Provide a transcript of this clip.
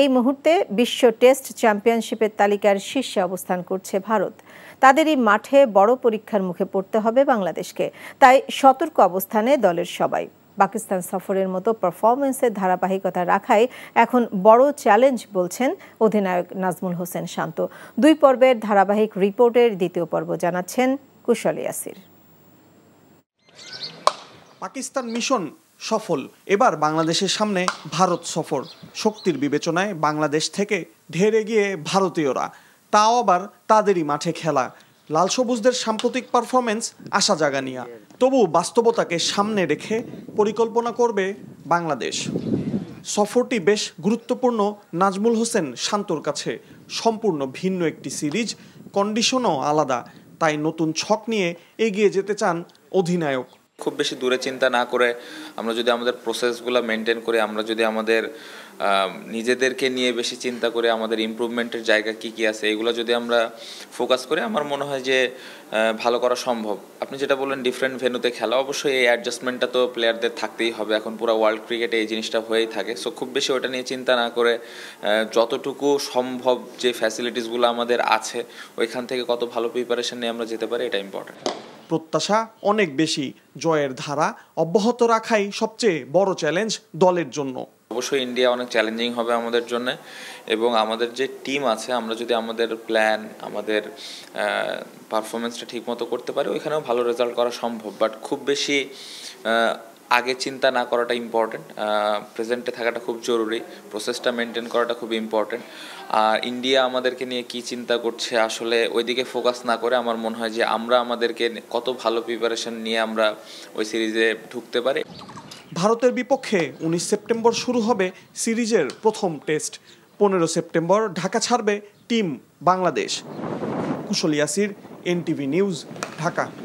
এই মুহূর্তে বিশ্ব টেস্ট চ্যাম্পিয়নশিপের তালিকার শীর্ষে অবস্থান করছে ভারত তাদেরই মাঠে বড় পরীক্ষার মুখে পড়তে হবে বাংলাদেশকে তাই সতর্ক অবস্থানে দলের সবাই পাকিস্তান সফরের মতো পারফরমেন্সের ধারাবাহিকতা রাখাই এখন বড় চ্যালেঞ্জ বলছেন অধিনায়ক নাজমুল হোসেন শান্ত দুই পর্বের ধারাবাহিক রিপোর্টের দ্বিতীয় পর্ব জানাচ্ছেন কুশল ইয়াসির পাকিস্তান মিশন সফল এবার বাংলাদেশের সামনে ভারত সফর শক্তির বিবেচনায় বাংলাদেশ থেকে ঢেরে গিয়ে ভারতীয়রা তাও আবার তাদেরই মাঠে খেলা লাল সবুজদের সাম্প্রতিক পারফরমেন্স আশা জাগানিয়া তবু বাস্তবতাকে সামনে রেখে পরিকল্পনা করবে বাংলাদেশ সফরটি বেশ গুরুত্বপূর্ণ নাজমুল হোসেন শান্তর কাছে সম্পূর্ণ ভিন্ন একটি সিরিজ কন্ডিশনও আলাদা তাই নতুন ছক নিয়ে এগিয়ে যেতে চান অধিনায়ক খুব বেশি দূরে চিন্তা না করে আমরা যদি আমাদের প্রসেসগুলো মেনটেন করে আমরা যদি আমাদের নিজেদেরকে নিয়ে বেশি চিন্তা করে আমাদের ইম্প্রুভমেন্টের জায়গা কি কি আছে এগুলো যদি আমরা ফোকাস করে আমার মনে হয় যে ভালো করা সম্ভব আপনি যেটা বললেন ডিফারেন্ট ভেনুতে খেলা অবশ্যই এই অ্যাডজাস্টমেন্টটা তো প্লেয়ারদের থাকতেই হবে এখন পুরো ওয়ার্ল্ড ক্রিকেটে এই জিনিসটা হয়েই থাকে সো খুব বেশি ওটা নিয়ে চিন্তা না করে যতটুকু সম্ভব যে ফ্যাসিলিটিসগুলো আমাদের আছে ওইখান থেকে কত ভালো প্রিপারেশন নিয়ে আমরা যেতে পারি এটা ইম্পর্ট্যান্ট প্রত্যাশা অনেক বেশি জয়ের ধারা অব্যাহত রাখাই সবচেয়ে বড় চ্যালেঞ্জ দলের জন্য অবশ্যই ইন্ডিয়া অনেক চ্যালেঞ্জিং হবে আমাদের জন্য এবং আমাদের যে টিম আছে আমরা যদি আমাদের প্ল্যান আমাদের পারফরমেন্সটা ঠিকমতো করতে পারি ওইখানেও ভালো রেজাল্ট করা সম্ভব বাট খুব বেশি আগে চিন্তা না করাটা ইম্পর্ট্যান্ট প্রেজেন্টে থাকাটা খুব জরুরি প্রসেসটা মেনটেন করাটা খুব ইম্পর্ট্যান্ট আর ইন্ডিয়া আমাদেরকে নিয়ে কি চিন্তা করছে আসলে ওইদিকে ফোকাস না করে আমার মনে হয় যে আমরা আমাদেরকে কত ভালো প্রিপারেশন নিয়ে আমরা ওই সিরিজে ঢুকতে পারি ভারতের বিপক্ষে উনিশ সেপ্টেম্বর শুরু হবে সিরিজের প্রথম টেস্ট পনেরো সেপ্টেম্বর ঢাকা ছাড়বে team Bangladesh Kusal Yasir NTV news Dhaka